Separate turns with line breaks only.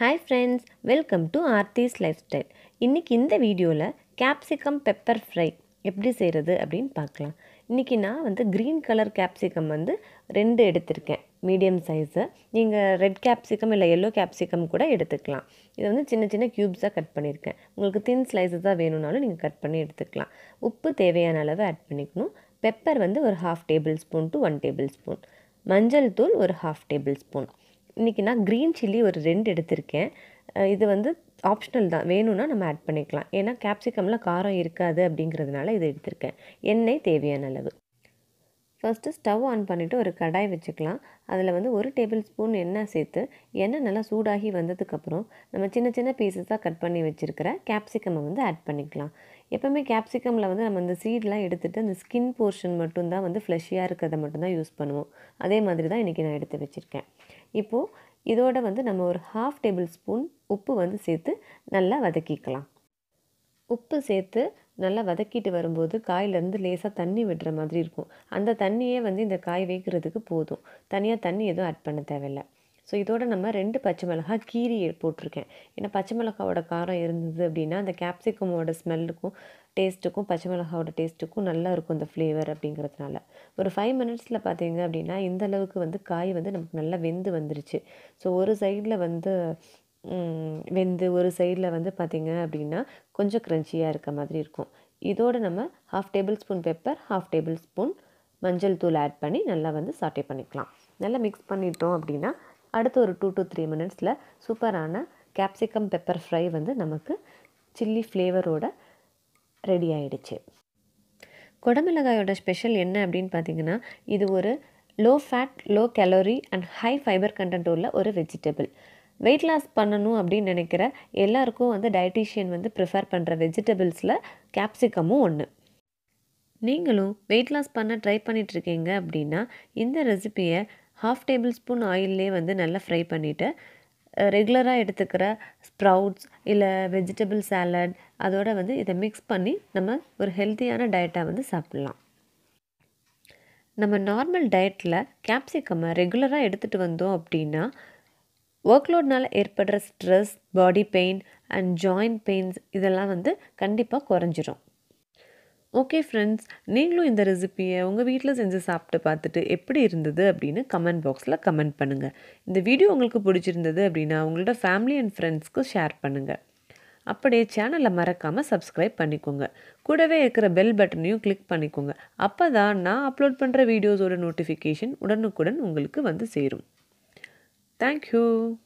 Hi friends welcome to Aarthi's life style இன்றைக்கி இந்த வீடியோவில் கேப்சிகம் பெப்பர் ஃப்ரை எப்படி செய்கிறது அப்படின்னு பார்க்கலாம் இன்றைக்கி நான் வந்து க்ரீன் கலர் கேப்சிகம் வந்து ரெண்டு எடுத்திருக்கேன் மீடியம் சைஸு நீங்கள் ரெட் கேப்சிகம் இல்லை எல்லோ கேப்சிகம் கூட எடுத்துக்கலாம் இதை வந்து சின்ன சின்ன க்யூப்ஸாக கட் பண்ணியிருக்கேன் உங்களுக்கு தின் ஸ்லைஸஸ் வேணும்னாலும் நீங்கள் கட் பண்ணி எடுத்துக்கலாம் உப்பு தேவையான அளவு ஆட் பண்ணிக்கணும் பெப்பர் வந்து ஒரு half tablespoon to one tablespoon மஞ்சள் தூள் ஒரு ஹாஃப் டேபிள் ஸ்பூன் இன்றைக்கி நான் க்ரீன் சில்லி ஒரு ரெண்டு எடுத்திருக்கேன் இது வந்து ஆப்ஷனல் தான் வேணும்னா நம்ம ஆட் பண்ணிக்கலாம் ஏன்னா கேப்சிகமில் காரம் இருக்காது அப்படிங்கிறதுனால இது எடுத்திருக்கேன் எண்ணெய் தேவையான அளவு ஃபஸ்ட்டு ஸ்டவ் ஆன் பண்ணிவிட்டு ஒரு கடாய் வச்சுக்கலாம் அதில் வந்து ஒரு டேபிள் ஸ்பூன் எண்ணெய் சேர்த்து எண்ணெய் நல்லா சூடாகி வந்ததுக்கப்புறம் நம்ம சின்ன சின்ன பீசஸாக கட் பண்ணி வச்சுருக்கிற கேப்சிகம்மை வந்து ஆட் பண்ணிக்கலாம் எப்போவுமே கேப்சிகமில் வந்து நம்ம இந்த சீட்லாம் எடுத்துகிட்டு அந்த ஸ்கின் போர்ஷன் மட்டும்தான் வந்து ஃப்ளஷியாக இருக்கிறத மட்டும்தான் யூஸ் பண்ணுவோம் அதே மாதிரி தான் இன்றைக்கி நான் எடுத்து வச்சுருக்கேன் இப்போது இதோட வந்து நம்ம ஒரு ஹாஃப் டேபிள் ஸ்பூன் உப்பு வந்து சேர்த்து நல்லா வதக்கிக்கலாம் உப்பு சேர்த்து நல்லா வதக்கிட்டு வரும்போது காயிலேருந்து லேசாக தண்ணி விடுற மாதிரி இருக்கும் அந்த தண்ணியே வந்து இந்த காய் வைக்கிறதுக்கு போதும் தனியாக தண்ணி எதுவும் ஆட் பண்ண தேவையில்லை ஸோ இதோட நம்ம ரெண்டு பச்சை மிளகா கீரி போட்டிருக்கேன் ஏன்னா பச்சை மிளகாவோட காரம் இருந்தது அப்படின்னா அந்த கேப்சிகமோட ஸ்மெல்லுக்கும் டேஸ்ட்டுக்கும் பச்சை மிளகாவோட டேஸ்ட்டுக்கும் நல்லா இருக்கும் அந்த ஃப்ளேவர் அப்படிங்கிறதுனால ஒரு ஃபைவ் மினிட்ஸில் பார்த்தீங்க அப்படின்னா இந்த அளவுக்கு வந்து காய் வந்து நமக்கு நல்லா வெந்து வந்துருச்சு ஸோ ஒரு சைடில் வந்து வெந்து ஒரு சைடில் வந்து பார்த்திங்க அப்படின்னா கொஞ்சம் க்ரன்ச்சியாக இருக்க மாதிரி இருக்கும் இதோடு நம்ம half tablespoon pepper half tablespoon மஞ்சள் தூள் ஆட் பண்ணி நல்லா வந்து சாட்டே பண்ணிக்கலாம் நல்லா மிக்ஸ் பண்ணிட்டோம் அப்படின்னா அடுத்த ஒரு டூ டு த்ரீ மினிட்ஸில் சூப்பரான கேப்சிகம் பெப்பர் ஃப்ரை வந்து நமக்கு சில்லி ஃப்ளேவரோட ரெடி ஆகிடுச்சு குடமிளகாயோட ஸ்பெஷல் என்ன அப்படின்னு பார்த்தீங்கன்னா இது ஒரு low fat low calorie and high fibre content உள்ள ஒரு வெஜிடபிள் வெயிட் லாஸ் பண்ணணும் அப்படின்னு நினைக்கிற எல்லாருக்கும் வந்து டயட்டிஷியன் வந்து ப்ரிஃபர் பண்ணுற வெஜிடபிள்ஸில் கேப்சிகமும் ஒன்று நீங்களும் வெயிட் லாஸ் பண்ண ட்ரை பண்ணிகிட்ருக்கீங்க அப்படின்னா இந்த ரெசிப்பியை ஹாஃப் டேபிள் ஸ்பூன் ஆயிலே வந்து நல்லா ஃப்ரை பண்ணிவிட்டு ரெகுலராக எடுத்துக்கிற ஸ்ப்ரவுட்ஸ் இல்லை வெஜிடபிள் சாலட் அதோடு வந்து இதை மிக்ஸ் பண்ணி நம்ம ஒரு ஹெல்த்தியான டயட்டாக வந்து சாப்பிட்லாம் நம்ம நார்மல் டயட்டில் கேப்சிகம் ரெகுலராக எடுத்துகிட்டு வந்தோம் அப்படின்னா ஒர்க்லோட்னால் ஏற்படுற stress body pain and joint pains இதெல்லாம் வந்து கண்டிப்பாக குறைஞ்சிரும் ஓகே ஃப்ரெண்ட்ஸ் நீங்களும் இந்த ரெசிப்பியை உங்கள் வீட்டில் செஞ்சு சாப்பிட்டு பார்த்துட்டு எப்படி இருந்தது அப்படின்னு கமெண்ட் பாக்ஸில் கமெண்ட் பண்ணுங்கள் இந்த வீடியோ உங்களுக்கு பிடிச்சிருந்தது அப்படின்னா உங்களோட ஃபேமிலி அண்ட் ஃப்ரெண்ட்ஸ்க்கு ஷேர் பண்ணுங்கள் அப்படியே சேனலை மறக்காமல் சப்ஸ்கிரைப் பண்ணிக்கோங்க கூடவே இருக்கிற பெல் பட்டனையும் கிளிக் பண்ணிக்கோங்க அப்போ தான் நான் அப்லோட் பண்ணுற வீடியோஸோட நோட்டிஃபிகேஷன் உடனுக்குடன் உங்களுக்கு வந்து சேரும் Thank you.